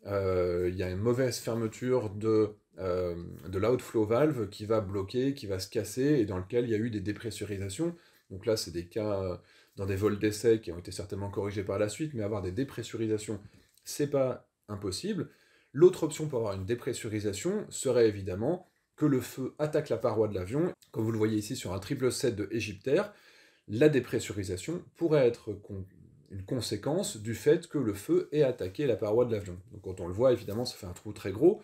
euh, il y a une mauvaise fermeture de, euh, de l'outflow valve qui va bloquer, qui va se casser, et dans lequel il y a eu des dépressurisations. Donc là, c'est des cas euh, dans des vols d'essai qui ont été certainement corrigés par la suite, mais avoir des dépressurisations, c'est pas impossible. L'autre option pour avoir une dépressurisation serait évidemment que le feu attaque la paroi de l'avion. Comme vous le voyez ici sur un 777 de Egypter, la dépressurisation pourrait être une conséquence du fait que le feu ait attaqué la paroi de l'avion. Donc quand on le voit, évidemment, ça fait un trou très gros.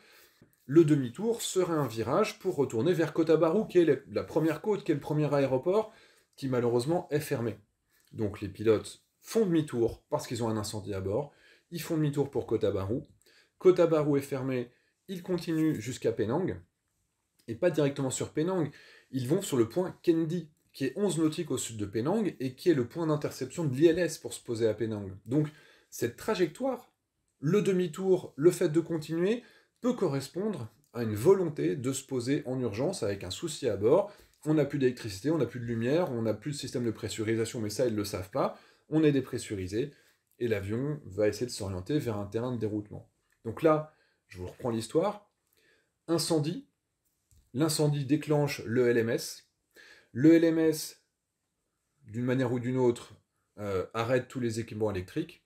Le demi-tour serait un virage pour retourner vers Kota qui est la première côte, qui est le premier aéroport, qui malheureusement est fermé. Donc les pilotes font demi-tour parce qu'ils ont un incendie à bord, ils font demi-tour pour Kota Baru. Kota Baru est fermé, ils continuent jusqu'à Penang, et pas directement sur Penang, ils vont sur le point Kendi, qui est 11 nautiques au sud de Penang et qui est le point d'interception de l'ILS pour se poser à Penang. Donc cette trajectoire, le demi-tour, le fait de continuer, peut correspondre à une volonté de se poser en urgence avec un souci à bord. On n'a plus d'électricité, on n'a plus de lumière, on n'a plus de système de pressurisation, mais ça, ils ne le savent pas. On est dépressurisé et l'avion va essayer de s'orienter vers un terrain de déroutement. Donc là, je vous reprends l'histoire. Incendie. L'incendie déclenche le LMS, le LMS, d'une manière ou d'une autre, euh, arrête tous les équipements électriques.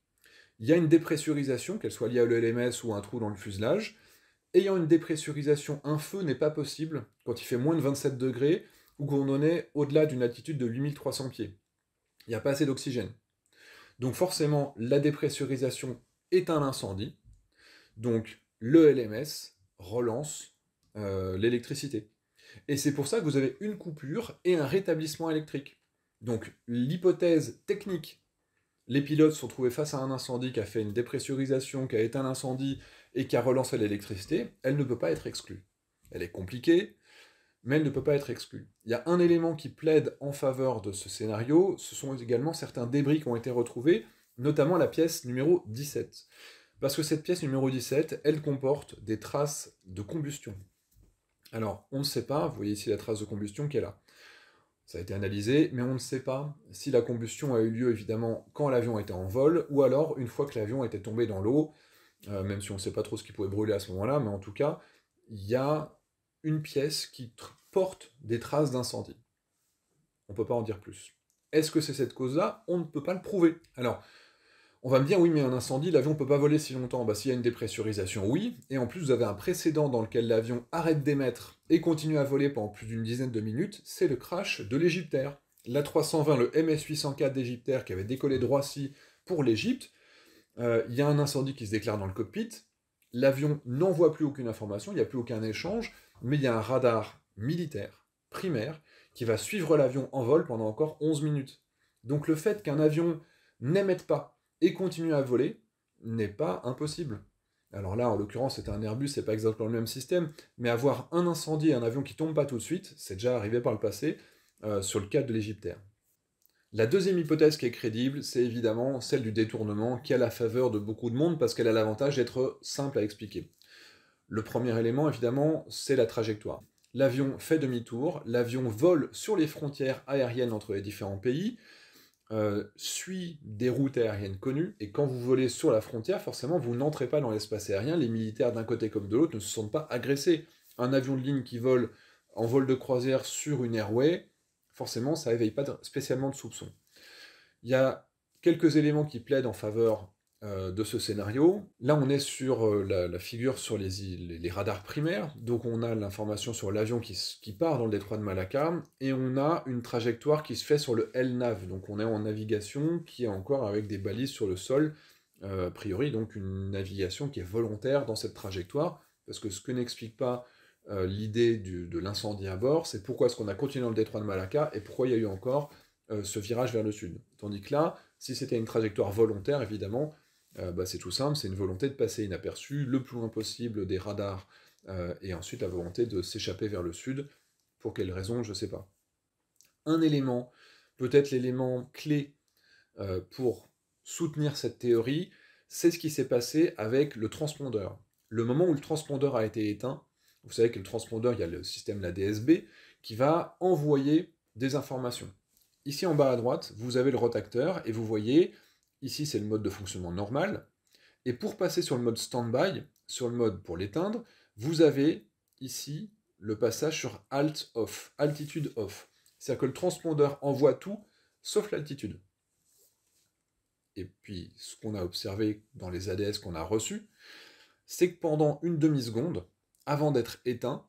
Il y a une dépressurisation, qu'elle soit liée à LMS ou à un trou dans le fuselage. Ayant une dépressurisation, un feu n'est pas possible quand il fait moins de 27 degrés ou qu'on en est au-delà d'une altitude de 8300 pieds. Il n'y a pas assez d'oxygène. Donc forcément, la dépressurisation est un incendie. Donc le LMS relance euh, l'électricité. Et c'est pour ça que vous avez une coupure et un rétablissement électrique. Donc l'hypothèse technique, les pilotes sont trouvés face à un incendie qui a fait une dépressurisation, qui a éteint l'incendie et qui a relancé l'électricité, elle ne peut pas être exclue. Elle est compliquée, mais elle ne peut pas être exclue. Il y a un élément qui plaide en faveur de ce scénario, ce sont également certains débris qui ont été retrouvés, notamment la pièce numéro 17. Parce que cette pièce numéro 17, elle comporte des traces de combustion, alors, on ne sait pas, vous voyez ici la trace de combustion qui est là. Ça a été analysé, mais on ne sait pas si la combustion a eu lieu évidemment quand l'avion était en vol, ou alors une fois que l'avion était tombé dans l'eau, euh, même si on ne sait pas trop ce qui pouvait brûler à ce moment-là, mais en tout cas, il y a une pièce qui porte des traces d'incendie. On ne peut pas en dire plus. Est-ce que c'est cette cause-là On ne peut pas le prouver. Alors, on va me dire, oui, mais un incendie, l'avion ne peut pas voler si longtemps. Bah, s'il y a une dépressurisation, oui. Et en plus, vous avez un précédent dans lequel l'avion arrête d'émettre et continue à voler pendant plus d'une dizaine de minutes, c'est le crash de l'Égyptaire. L'A320, le MS-804 d'Égyptaire, qui avait décollé droit si pour l'Égypte, euh, il y a un incendie qui se déclare dans le cockpit. L'avion n'envoie plus aucune information, il n'y a plus aucun échange, mais il y a un radar militaire, primaire, qui va suivre l'avion en vol pendant encore 11 minutes. Donc le fait qu'un avion n'émette pas et continuer à voler n'est pas impossible. Alors là, en l'occurrence, c'était un Airbus, c'est pas exactement le même système, mais avoir un incendie et un avion qui tombe pas tout de suite, c'est déjà arrivé par le passé euh, sur le cas de l'Égyptaire. La deuxième hypothèse qui est crédible, c'est évidemment celle du détournement, qui a la faveur de beaucoup de monde parce qu'elle a l'avantage d'être simple à expliquer. Le premier élément, évidemment, c'est la trajectoire. L'avion fait demi-tour, l'avion vole sur les frontières aériennes entre les différents pays, euh, suit des routes aériennes connues, et quand vous volez sur la frontière, forcément, vous n'entrez pas dans l'espace aérien, les militaires d'un côté comme de l'autre ne se sentent pas agressés. Un avion de ligne qui vole en vol de croisière sur une airway, forcément, ça éveille pas spécialement de soupçons. Il y a quelques éléments qui plaident en faveur euh, de ce scénario. Là, on est sur euh, la, figure sur les, les, radars primaires, donc on a l'information sur l'avion qui, part dans le détroit de Malacca, et on a une trajectoire qui se fait sur le LNAV, donc on est en navigation qui est encore avec des balises sur le sol, euh, a priori donc une navigation qui est volontaire dans cette trajectoire, parce que ce que n'explique pas l'idée de l'incendie à bord, c'est pourquoi est-ce qu'on a continué dans le détroit de Malacca, et pourquoi il y a eu encore ce virage vers le sud. Tandis que là, si c'était une trajectoire volontaire, évidemment, euh, bah, c'est tout simple, c'est une volonté de passer inaperçu le plus loin possible des radars, euh, et ensuite la volonté de s'échapper vers le sud. Pour quelle raison, je ne sais pas. Un élément, peut-être l'élément clé euh, pour soutenir cette théorie, c'est ce qui s'est passé avec le transpondeur. Le moment où le transpondeur a été éteint, vous savez que le transpondeur, il y a le système, la DSB, qui va envoyer des informations. Ici en bas à droite, vous avez le rotacteur et vous voyez Ici, c'est le mode de fonctionnement normal. Et pour passer sur le mode standby, sur le mode pour l'éteindre, vous avez ici le passage sur alt off, altitude off. C'est-à-dire que le transpondeur envoie tout sauf l'altitude. Et puis, ce qu'on a observé dans les ADS qu'on a reçus, c'est que pendant une demi-seconde, avant d'être éteint,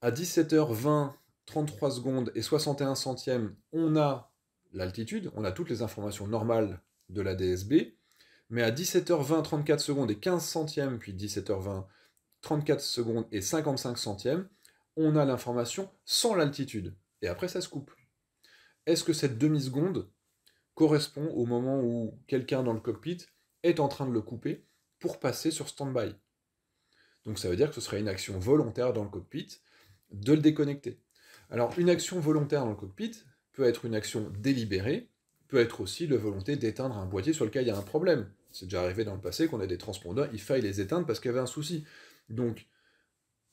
à 17h20, 33 secondes et 61 centièmes, on a l'altitude, on a toutes les informations normales de la DSB, mais à 17h20, 34 secondes et 15 centièmes, puis 17h20, 34 secondes et 55 centièmes, on a l'information sans l'altitude. Et après, ça se coupe. Est-ce que cette demi-seconde correspond au moment où quelqu'un dans le cockpit est en train de le couper pour passer sur stand-by Donc ça veut dire que ce serait une action volontaire dans le cockpit de le déconnecter. Alors une action volontaire dans le cockpit peut être une action délibérée, peut être aussi la volonté d'éteindre un boîtier sur lequel il y a un problème. C'est déjà arrivé dans le passé qu'on a des transpondeurs, il faille les éteindre parce qu'il y avait un souci. Donc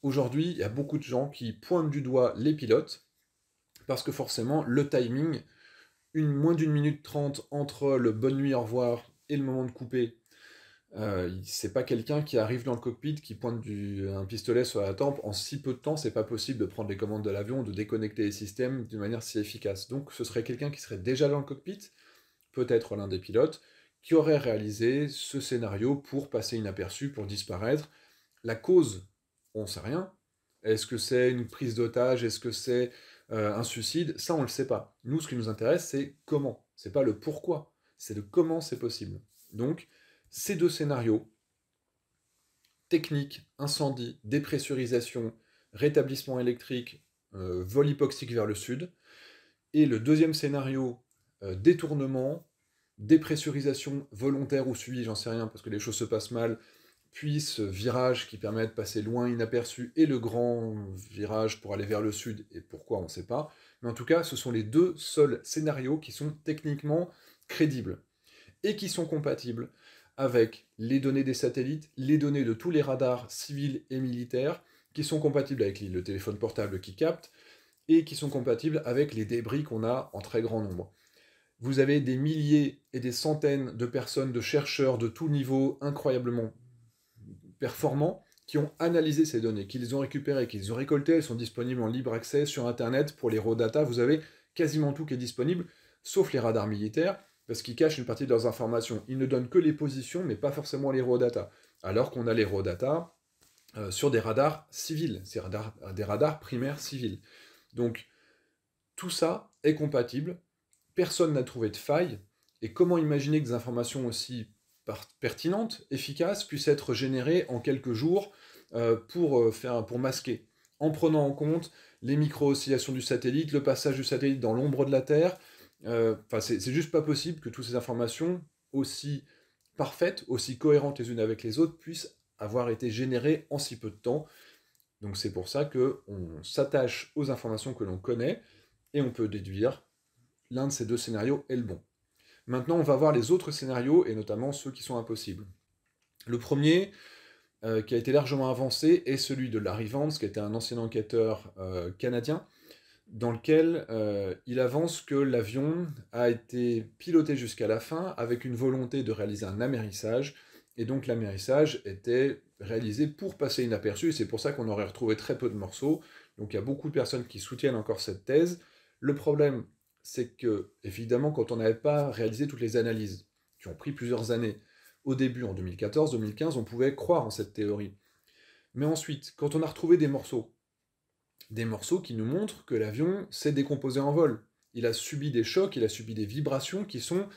aujourd'hui, il y a beaucoup de gens qui pointent du doigt les pilotes parce que forcément le timing, une, moins d'une minute trente entre le bonne nuit, au revoir et le moment de couper, euh, c'est pas quelqu'un qui arrive dans le cockpit, qui pointe du, un pistolet sur la tempe. En si peu de temps, c'est pas possible de prendre les commandes de l'avion, de déconnecter les systèmes d'une manière si efficace. Donc, ce serait quelqu'un qui serait déjà dans le cockpit, peut-être l'un des pilotes, qui aurait réalisé ce scénario pour passer inaperçu, pour disparaître. La cause, on sait rien. Est-ce que c'est une prise d'otage Est-ce que c'est euh, un suicide Ça, on le sait pas. Nous, ce qui nous intéresse, c'est comment. C'est pas le pourquoi. C'est le comment c'est possible. Donc, ces deux scénarios, technique, incendie, dépressurisation, rétablissement électrique, euh, vol hypoxique vers le sud, et le deuxième scénario, euh, détournement, dépressurisation volontaire ou suivi, j'en sais rien parce que les choses se passent mal, puis ce virage qui permet de passer loin inaperçu et le grand virage pour aller vers le sud, et pourquoi on ne sait pas. Mais en tout cas, ce sont les deux seuls scénarios qui sont techniquement crédibles et qui sont compatibles avec les données des satellites, les données de tous les radars civils et militaires qui sont compatibles avec le téléphone portable qui capte et qui sont compatibles avec les débris qu'on a en très grand nombre. Vous avez des milliers et des centaines de personnes, de chercheurs de tous niveaux incroyablement performants qui ont analysé ces données, qui les ont récupérées, qui les ont récoltées, elles sont disponibles en libre accès sur Internet pour les raw data. Vous avez quasiment tout qui est disponible, sauf les radars militaires parce qu'ils cachent une partie de leurs informations. Ils ne donnent que les positions, mais pas forcément les raw data. Alors qu'on a les raw data euh, sur des radars civils, des radars, primaires civils. Donc, tout ça est compatible. Personne n'a trouvé de faille. Et comment imaginer que des informations aussi pertinentes, efficaces, puissent être générées en quelques jours euh, pour, euh, faire, pour masquer En prenant en compte les micro-oscillations du satellite, le passage du satellite dans l'ombre de la Terre, euh, enfin, c'est juste pas possible que toutes ces informations aussi parfaites, aussi cohérentes les unes avec les autres, puissent avoir été générées en si peu de temps. Donc c'est pour ça que on s'attache aux informations que l'on connaît et on peut déduire l'un de ces deux scénarios est le bon. Maintenant, on va voir les autres scénarios et notamment ceux qui sont impossibles. Le premier, euh, qui a été largement avancé, est celui de Larry Vance, qui était un ancien enquêteur euh, canadien, dans lequel euh, il avance que l'avion a été piloté jusqu'à la fin avec une volonté de réaliser un amérissage. Et donc l'amérissage était réalisé pour passer inaperçu. C'est pour ça qu'on aurait retrouvé très peu de morceaux. Donc il y a beaucoup de personnes qui soutiennent encore cette thèse. Le problème, c'est que, évidemment, quand on n'avait pas réalisé toutes les analyses, qui ont pris plusieurs années, au début, en 2014-2015, on pouvait croire en cette théorie. Mais ensuite, quand on a retrouvé des morceaux des morceaux qui nous montrent que l'avion s'est décomposé en vol. Il a subi des chocs, il a subi des vibrations qui sont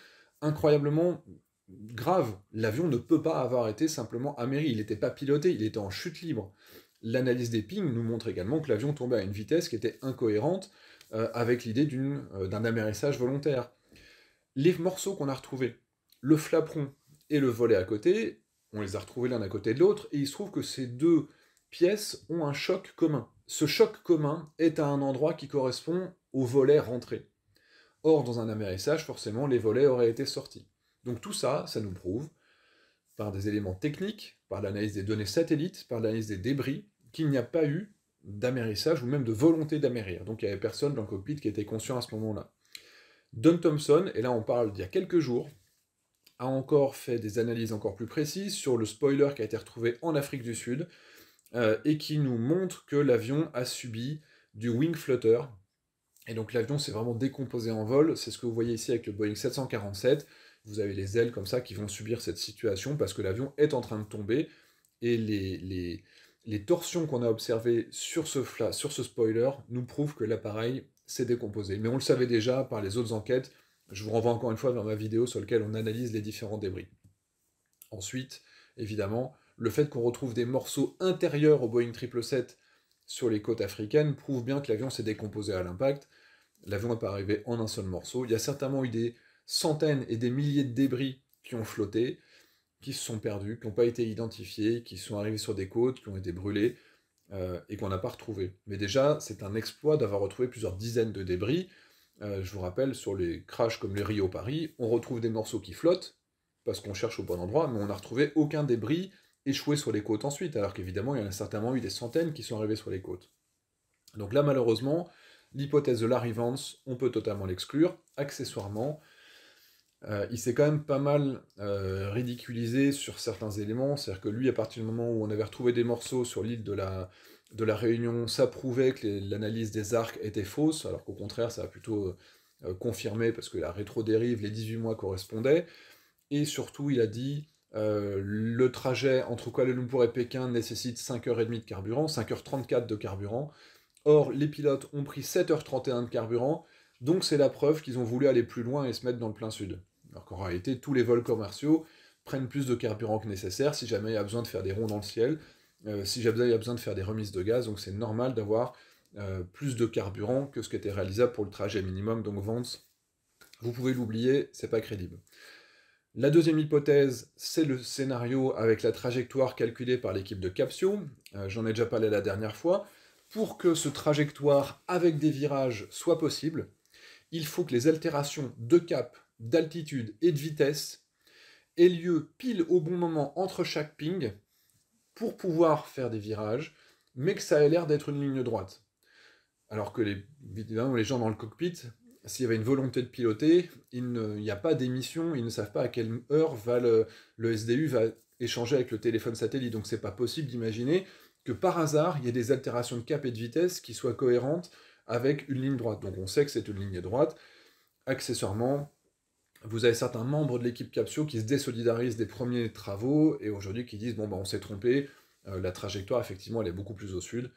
incroyablement graves. L'avion ne peut pas avoir été simplement améri, il n'était pas piloté, il était en chute libre. L'analyse des pings nous montre également que l'avion tombait à une vitesse qui était incohérente euh, avec l'idée euh, d'un amérissage volontaire. Les morceaux qu'on a retrouvés, le flaperon et le volet à côté, on les a retrouvés l'un à côté de l'autre, et il se trouve que ces deux pièces ont un choc commun ce choc commun est à un endroit qui correspond au volet rentré. Or, dans un amérissage, forcément, les volets auraient été sortis. Donc tout ça, ça nous prouve, par des éléments techniques, par l'analyse des données satellites, par l'analyse des débris, qu'il n'y a pas eu d'amérissage ou même de volonté d'amérir. Donc il n'y avait personne dans le cockpit qui était conscient à ce moment-là. Don Thompson, et là on parle d'il y a quelques jours, a encore fait des analyses encore plus précises sur le spoiler qui a été retrouvé en Afrique du Sud, euh, et qui nous montre que l'avion a subi du wing flutter. Et donc l'avion s'est vraiment décomposé en vol. C'est ce que vous voyez ici avec le Boeing 747. Vous avez les ailes comme ça qui vont subir cette situation parce que l'avion est en train de tomber et les, torsions qu'on a observées sur ce, fla, sur ce spoiler nous prouvent que l'appareil s'est décomposé. Mais on le savait déjà par les autres enquêtes. Je vous renvoie encore une fois dans ma vidéo sur laquelle on analyse les différents débris. Ensuite, évidemment, le fait qu'on retrouve des morceaux intérieurs au Boeing 777 sur les côtes africaines prouve bien que l'avion s'est décomposé à l'impact. L'avion n'est pas arrivé en un seul morceau. Il y a certainement eu des centaines et des milliers de débris qui ont flotté, qui se sont perdus, qui n'ont pas été identifiés, qui sont arrivés sur des côtes, qui ont été brûlés euh, et qu'on n'a pas retrouvés. Mais déjà, c'est un exploit d'avoir retrouvé plusieurs dizaines de débris. Euh, je vous rappelle, sur les crashs comme les Rio-Paris, on retrouve des morceaux qui flottent parce qu'on cherche au bon endroit, mais on n'a retrouvé aucun débris échoué sur les côtes ensuite, alors qu'évidemment, il y en a certainement eu des centaines qui sont arrivés sur les côtes. Donc là, malheureusement, l'hypothèse de l'arrivance, on peut totalement l'exclure. Accessoirement, euh, il s'est quand même pas mal euh, ridiculisé sur certains éléments, c'est-à-dire que lui, à partir du moment où on avait retrouvé des morceaux sur l'île de la, de la Réunion, ça prouvait que l'analyse des arcs était fausse, alors qu'au contraire, ça a plutôt euh, confirmé parce que la rétro-dérive, les 18 mois correspondaient. Et surtout, il a dit euh, le trajet entre Kuala Lumpur et Pékin nécessite 5h30 de carburant, 5h34 de carburant. Or, les pilotes ont pris 7h31 de carburant, donc c'est la preuve qu'ils ont voulu aller plus loin et se mettre dans le plein sud. Alors qu'en réalité, tous les vols commerciaux prennent plus de carburant que nécessaire si jamais il y a besoin de faire des ronds dans le ciel, euh, si jamais il y a besoin de faire des remises de gaz, donc c'est normal d'avoir euh, plus de carburant que ce qui était réalisable pour le trajet minimum, donc Vance, vous pouvez l'oublier, c'est pas crédible. La deuxième hypothèse, c'est le scénario avec la trajectoire calculée par l'équipe de Capsio. Euh, j'en ai déjà parlé la dernière fois. Pour que ce trajectoire avec des virages soit possible, il faut que les altérations de cap, d'altitude et de vitesse aient lieu pile au bon moment entre chaque ping pour pouvoir faire des virages, mais que ça ait l'air d'être une ligne droite. Alors que les, les gens dans le cockpit s'il y avait une volonté de piloter, il n'y a pas d'émission, ils ne savent pas à quelle heure va le, SDU va échanger avec le téléphone satellite. Donc c'est pas possible d'imaginer que par hasard, il y ait des altérations de cap et de vitesse qui soient cohérentes avec une ligne droite. Donc on sait que c'est une ligne droite. Accessoirement, vous avez certains membres de l'équipe Capsio qui se désolidarisent des premiers travaux et aujourd'hui qui disent bon bah, on s'est trompé, euh, la trajectoire effectivement elle est beaucoup plus au sud.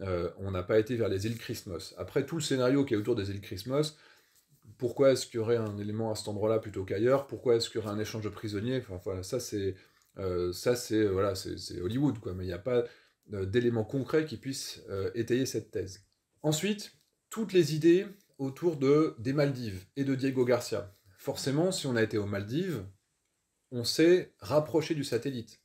Euh, on n'a pas été vers les îles Christmas. Après tout le scénario qui est autour des îles Christmas, pourquoi est-ce qu'il y aurait un élément à cet endroit-là plutôt qu'ailleurs Pourquoi est-ce qu'il y aurait un échange de prisonniers Enfin voilà, ça c'est euh, ça c'est Hollywood quoi, mais il n'y a pas euh, d'éléments concrets qui puissent étayer cette thèse. Ensuite, toutes les idées autour de des Maldives et de Diego Garcia. Forcément, si on a été aux Maldives, on s'est rapproché du satellite.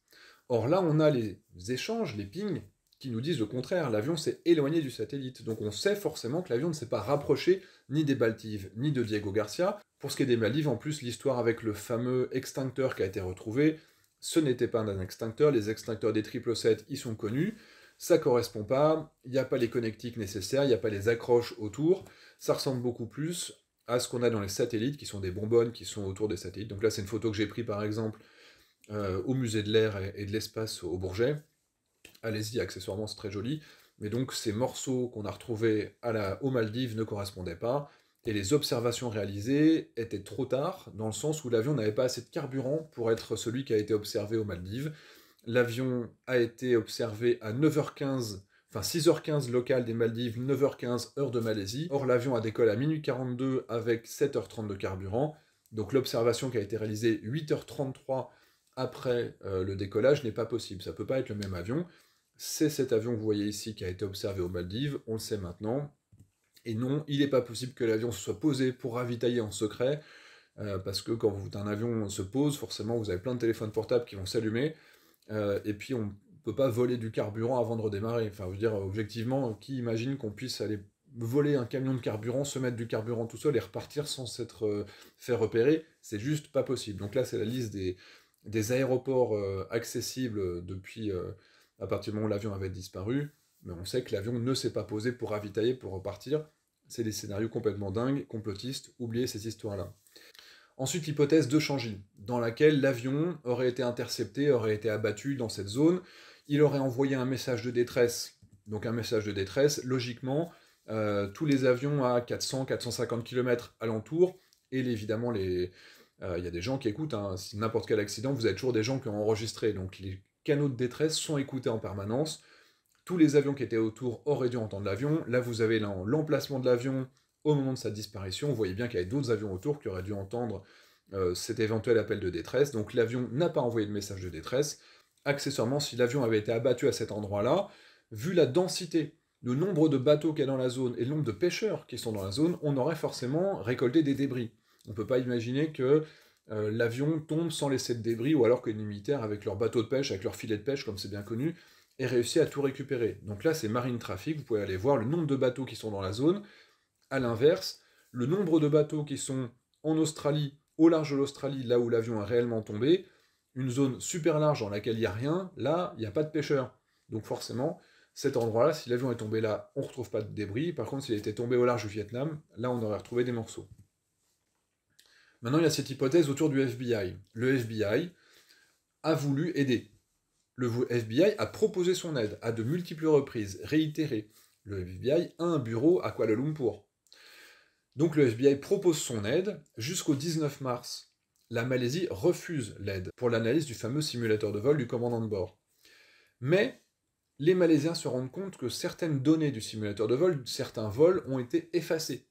Or là, on a les échanges, les pings qui nous disent le contraire. L'avion s'est éloigné du satellite. Donc on sait forcément que l'avion ne s'est pas rapproché ni des Baltives, ni de Diego Garcia. Pour ce qui est des Maldives, en plus, l'histoire avec le fameux extincteur qui a été retrouvé, ce n'était pas un extincteur. Les extincteurs des 777, y sont connus. Ça correspond pas. Il n'y a pas les connectiques nécessaires. Il n'y a pas les accroches autour. Ça ressemble beaucoup plus à ce qu'on a dans les satellites, qui sont des bonbonnes qui sont autour des satellites. Donc là, c'est une photo que j'ai prise, par exemple, euh, au musée de l'air et de l'espace au Bourget allez-y, accessoirement c'est très joli, mais donc ces morceaux qu'on a retrouvés à la, aux Maldives ne correspondaient pas, et les observations réalisées étaient trop tard, dans le sens où l'avion n'avait pas assez de carburant pour être celui qui a été observé aux Maldives. L'avion a été observé à 9h15, enfin 6h15 local des Maldives, 9h15 heure de Malaisie. Or l'avion a décollé à minuit 42 avec 7h30 de carburant. Donc l'observation qui a été réalisée 8h33 après euh, le décollage n'est pas possible. Ça peut pas être le même avion c'est cet avion que vous voyez ici qui a été observé aux Maldives, on le sait maintenant. Et non, il n'est pas possible que l'avion se soit posé pour ravitailler en secret, euh, parce que quand un avion se pose, forcément vous avez plein de téléphones portables qui vont s'allumer, euh, et puis on ne peut pas voler du carburant avant de redémarrer. Enfin, je veux dire, objectivement, qui imagine qu'on puisse aller voler un camion de carburant, se mettre du carburant tout seul et repartir sans s'être euh, fait repérer, c'est juste pas possible. Donc là, c'est la liste des aéroports accessibles depuis à partir du moment où l'avion avait disparu, mais on sait que l'avion ne s'est pas posé pour ravitailler, pour repartir. C'est des scénarios complètement dingues, complotistes, oubliez ces histoires-là. Ensuite, l'hypothèse de Changi, dans laquelle l'avion aurait été intercepté, aurait été abattu dans cette zone. Il aurait envoyé un message de détresse. Donc un message de détresse, logiquement, euh, tous les avions à 400-450 km alentour, et évidemment, il les... Euh, il y a des gens qui écoutent, hein, n'importe quel accident, vous avez toujours des gens qui ont enregistré, donc les canaux de détresse sont écoutés en permanence. Tous les avions qui étaient autour auraient dû entendre l'avion. Là, vous avez l'emplacement de l'avion au moment de sa disparition. Vous voyez bien qu'il y avait d'autres avions autour qui auraient dû entendre euh, cet éventuel appel de détresse. Donc l'avion n'a pas envoyé de message de détresse. Accessoirement, si l'avion avait été abattu à cet endroit-là, vu la densité, le nombre de bateaux qui y dans la zone et le nombre de pêcheurs qui sont dans la zone, on aurait forcément récolté des débris. On ne peut pas imaginer que euh, l'avion tombe sans laisser de débris, ou alors que les militaires, avec leur bateau de pêche, avec leur filet de pêche, comme c'est bien connu, aient réussi à tout récupérer. Donc là, c'est Marine Traffic, vous pouvez aller voir le nombre de bateaux qui sont dans la zone. À l'inverse, le nombre de bateaux qui sont en Australie, au large de l'Australie, là où l'avion a réellement tombé, une zone super large dans laquelle il n'y a rien, là, il n'y a pas de pêcheurs. Donc forcément, cet endroit-là, si l'avion est tombé là, on ne retrouve pas de débris. Par contre, s'il était tombé au large du Vietnam, là, on aurait retrouvé des morceaux. Maintenant, il y a cette hypothèse autour du FBI. Le FBI a voulu aider. Le FBI a proposé son aide à de multiples reprises, réitéré, Le FBI a un bureau à Kuala Lumpur. Donc le FBI propose son aide jusqu'au 19 mars. La Malaisie refuse l'aide pour l'analyse du fameux simulateur de vol du commandant de bord. Mais les Malaisiens se rendent compte que certaines données du simulateur de vol, certains vols, ont été effacées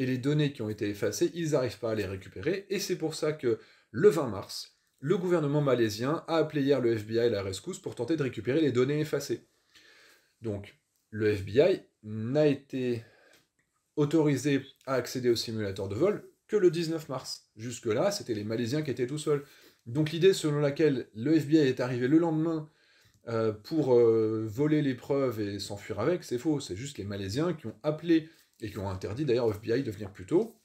et les données qui ont été effacées, ils n'arrivent pas à les récupérer. Et c'est pour ça que le 20 mars, le gouvernement malaisien a appelé hier le FBI et la rescousse pour tenter de récupérer les données effacées. Donc, le FBI n'a été autorisé à accéder au simulateur de vol que le 19 mars. Jusque-là, c'était les Malaisiens qui étaient tout seuls. Donc l'idée selon laquelle le FBI est arrivé le lendemain euh, pour euh, voler les preuves et s'enfuir avec, c'est faux. C'est juste les Malaisiens qui ont appelé et qui ont interdit d'ailleurs au FBI de venir plus tôt.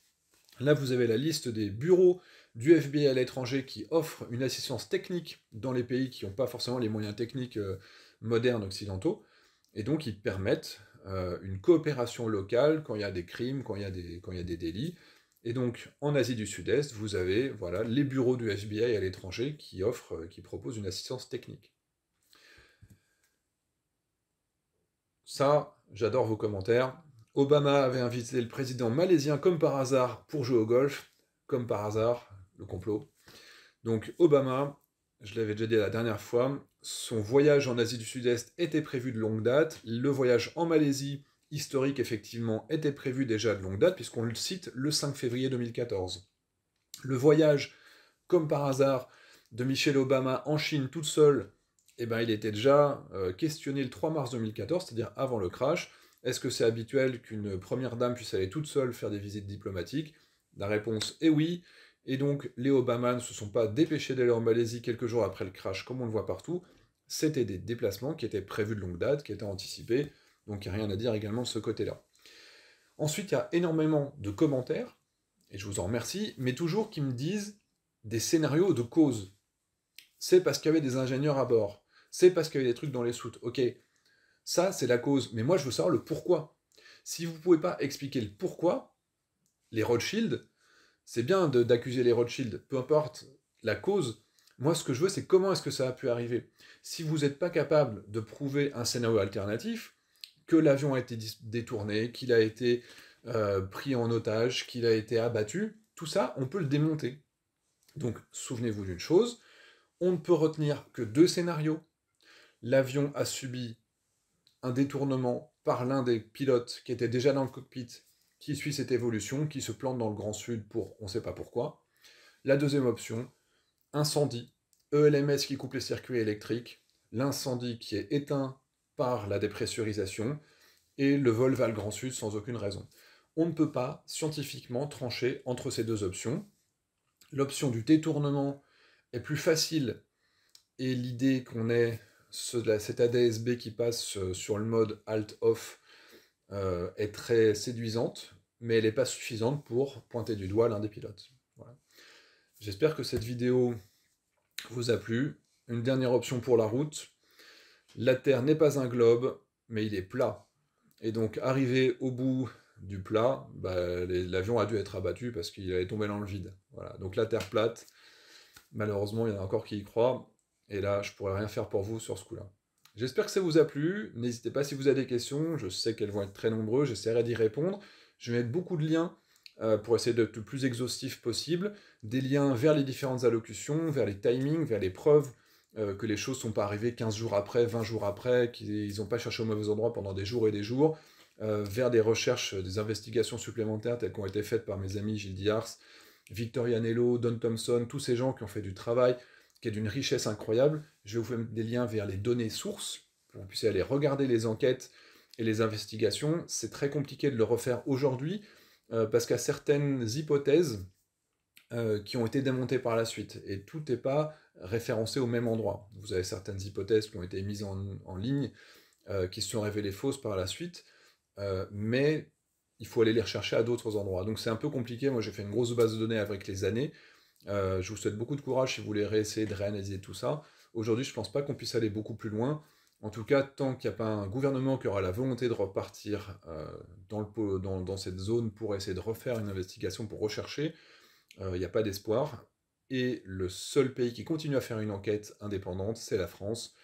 Là, vous avez la liste des bureaux du FBI à l'étranger qui offrent une assistance technique dans les pays qui n'ont pas forcément les moyens techniques euh, modernes occidentaux, et donc ils permettent euh, une coopération locale quand il y a des crimes, quand il y a des, quand il des délits. Et donc, en Asie du Sud-Est, vous avez voilà, les bureaux du FBI à l'étranger qui offrent, euh, qui proposent une assistance technique. Ça, j'adore vos commentaires. Obama avait invité le président malaisien comme par hasard pour jouer au golf, comme par hasard, le complot. Donc Obama, je l'avais déjà dit la dernière fois, son voyage en Asie du Sud-Est était prévu de longue date, le voyage en Malaisie historique effectivement était prévu déjà de longue date puisqu'on le cite le 5 février 2014. Le voyage, comme par hasard, de Michelle Obama en Chine toute seule, eh ben, il était déjà euh, questionné le 3 mars 2014, c'est-à-dire avant le crash. Est-ce que c'est habituel qu'une première dame puisse aller toute seule faire des visites diplomatiques La réponse est oui. Et donc, les Obama ne se sont pas dépêchés d'aller en Malaisie quelques jours après le crash, comme on le voit partout. C'était des déplacements qui étaient prévus de longue date, qui étaient anticipés. Donc, il n'y a rien à dire également de ce côté-là. Ensuite, il y a énormément de commentaires, et je vous en remercie, mais toujours qui me disent des scénarios de cause. C'est parce qu'il y avait des ingénieurs à bord. C'est parce qu'il y avait des trucs dans les soutes. Ok, ça, c'est la cause. Mais moi, je veux savoir le pourquoi. Si vous ne pouvez pas expliquer le pourquoi, les Rothschild, c'est bien d'accuser les Rothschild, peu importe la cause. Moi, ce que je veux, c'est comment est-ce que ça a pu arriver. Si vous n'êtes pas capable de prouver un scénario alternatif, que l'avion a été détourné, qu'il a été euh, pris en otage, qu'il a été abattu, tout ça, on peut le démonter. Donc, souvenez-vous d'une chose, on ne peut retenir que deux scénarios. L'avion a subi un détournement par l'un des pilotes qui était déjà dans le cockpit, qui suit cette évolution, qui se plante dans le Grand Sud pour on ne sait pas pourquoi. La deuxième option, incendie, ELMS qui coupe les circuits électriques, l'incendie qui est éteint par la dépressurisation, et le vol vers le Grand Sud sans aucune raison. On ne peut pas scientifiquement trancher entre ces deux options. L'option du détournement est plus facile et l'idée qu'on est cette ADSB qui passe euh, sur le mode Alt-Off euh, est très séduisante, mais elle n'est pas suffisante pour pointer du doigt l'un des pilotes. J'espère que cette vidéo vous a plu. Une dernière option pour la route. La Terre n'est pas un globe, mais il est plat. Et donc, arrivé au bout du plat, bah, l'avion a dû être abattu parce qu'il est tombé dans le vide. Voilà. Donc, la Terre plate, malheureusement, il y en a encore qui y croient. Et là, je pourrais rien faire pour vous sur ce coup-là. J'espère que ça vous a plu. N'hésitez pas si vous avez des questions. Je sais qu'elles vont être très nombreuses. J'essaierai d'y répondre. Je vais mettre beaucoup de liens euh, pour essayer d'être le plus exhaustif possible. Des liens vers les différentes allocutions, vers les timings, vers les preuves euh, que les choses ne sont pas arrivées 15 jours après, 20 jours après, qu'ils n'ont pas cherché au mauvais endroit pendant des jours et des jours. Euh, vers des recherches, des investigations supplémentaires telles qu'ont été faites par mes amis Gilles Diars, Victoria Nello, Don Thompson, tous ces gens qui ont fait du travail d'une richesse incroyable. Je vais vous faire des liens vers les données sources, pour que vous puissiez aller regarder les enquêtes et les investigations. C'est très compliqué de le refaire aujourd'hui, euh, parce qu'il y a certaines hypothèses euh, qui ont été démontées par la suite, et tout n'est pas référencé au même endroit. Vous avez certaines hypothèses qui ont été mises en, ligne, euh, qui se sont révélées fausses par la suite, mais il faut aller les rechercher à d'autres endroits. Donc c'est un peu compliqué. Moi, j'ai fait une grosse base de données avec les années. Euh, je vous souhaite beaucoup de courage si vous voulez réessayer de réanalyser tout ça. Aujourd'hui, je ne pense pas qu'on puisse aller beaucoup plus loin. En tout cas, tant qu'il n'y a pas un gouvernement qui aura la volonté de repartir euh, dans, cette zone pour essayer de refaire une investigation, pour rechercher, euh, il n'y a pas d'espoir. Et le seul pays qui continue à faire une enquête indépendante, c'est la France.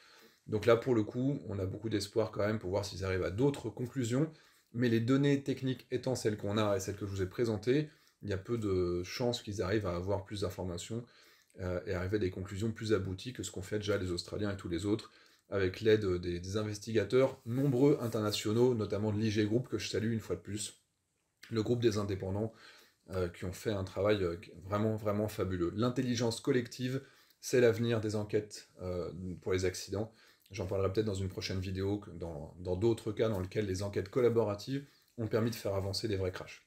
Donc là, pour le coup, on a beaucoup d'espoir quand même pour voir s'ils arrivent à d'autres conclusions. Mais les données techniques étant celles qu'on a et celles que je vous ai présentées, il y a peu de chances qu'ils arrivent à avoir plus d'informations euh, et arriver à des conclusions plus abouties que ce qu'ont fait déjà les Australiens et tous les autres, avec l'aide euh, des, investigateurs nombreux internationaux, notamment de l'IG Group, que je salue une fois de plus, le groupe des indépendants, euh, qui ont fait un travail vraiment, vraiment fabuleux. L'intelligence collective, c'est l'avenir des enquêtes pour les accidents. J'en parlerai peut-être dans une prochaine vidéo, dans d'autres cas dans lesquels les enquêtes collaboratives ont permis de faire avancer des vrais crashs.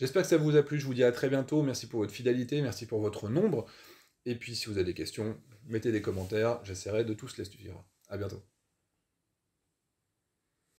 J'espère que ça vous a plu, je vous dis à très bientôt, merci pour votre fidélité, merci pour votre nombre, et puis si vous avez des questions, mettez des commentaires, j'essaierai de tous les suivre. À bientôt.